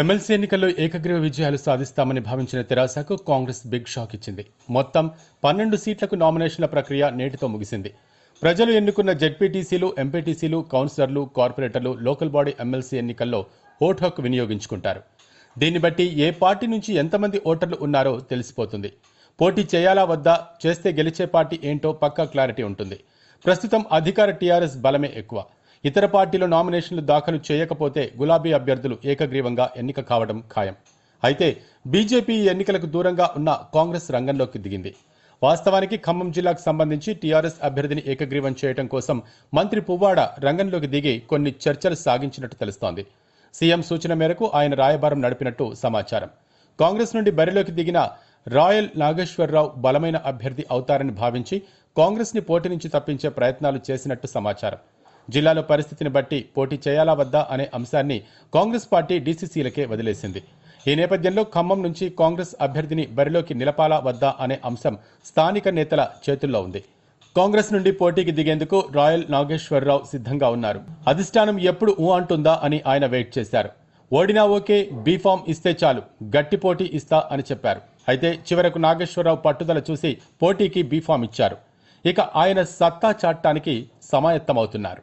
MLC ఎన్నికల్లో ఏకగ్రీవ విజయాలు సాధిస్తామని భావించిన తెరాసకు కాంగ్రెస్ బిగ్ షాక్ ఇచ్చింది మొత్తం పన్నెండు సీట్లకు నామినేషన్ల ప్రక్రియ నేటితో ముగిసింది ప్రజలు ఎన్నుకున్న జెడ్పీటీసీలు ఎంపీటీసీలు కౌన్సిలర్లు కార్పొరేటర్లు లోకల్ బాడీ ఎమ్మెల్సీ ఎన్నికల్లో ఓటు హక్కు వినియోగించుకుంటారు దీన్ని బట్టి ఏ పార్టీ నుంచి ఎంతమంది ఓటర్లు ఉన్నారో తెలిసిపోతుంది పోటీ చేయాలా వద్దా చేస్తే గెలిచే పార్టీ ఏంటో పక్కా క్లారిటీ ఉంటుంది ప్రస్తుతం అధికార టీఆర్ఎస్ బలమే ఎక్కువ ఇతర పార్టీలు నామినేషన్లు దాఖలు చేయకపోతే గులాబీ అభ్యర్థులు ఏకగ్రీవంగా ఎన్నిక కావడం ఖాయం అయితే బీజేపీ ఎన్నికలకు దూరంగా ఉన్న కాంగ్రెస్ రంగంలోకి దిగింది వాస్తవానికి ఖమ్మం జిల్లాకు సంబంధించి టీఆర్ఎస్ అభ్యర్థిని ఏకగ్రీవం చేయడం కోసం మంత్రి పువ్వాడ రంగంలోకి దిగి కొన్ని చర్చలు సాగించినట్టు తెలుస్తోంది సీఎం సూచన మేరకు ఆయన రాయబారం నడిపినట్టు సమాచారం కాంగ్రెస్ నుండి బరిలోకి దిగిన రాయల్ నాగేశ్వరరావు బలమైన అభ్యర్థి అవుతారని భావించి కాంగ్రెస్ని పోటీ నుంచి తప్పించే ప్రయత్నాలు చేసినట్టు సమాచారం జిల్లాలో పరిస్థితిని బట్టి పోటీ చేయాలా వద్దా అనే అంశాన్ని కాంగ్రెస్ పార్టీ డీసీసీలకే వదిలేసింది ఈ నేపథ్యంలో ఖమ్మం నుంచి కాంగ్రెస్ అభ్యర్థిని బరిలోకి నిలపాలా వద్దా అనే అంశం స్థానిక నేతల చేతుల్లో ఉంది కాంగ్రెస్ నుండి పోటీకి దిగేందుకు రాయల్ నాగేశ్వరరావు సిద్ధంగా ఉన్నారు అధిష్టానం ఎప్పుడు ఊ అంటుందా అని ఆయన వెయిట్ చేశారు ఓడినా ఓకే బీఫామ్ ఇస్తే చాలు గట్టి పోటీ ఇస్తా అని చెప్పారు అయితే చివరకు నాగేశ్వరరావు పట్టుదల చూసి పోటీకి బీఫామ్ ఇచ్చారు ఇక ఆయన సత్తా చాటానికి సమాయత్తమవుతున్నారు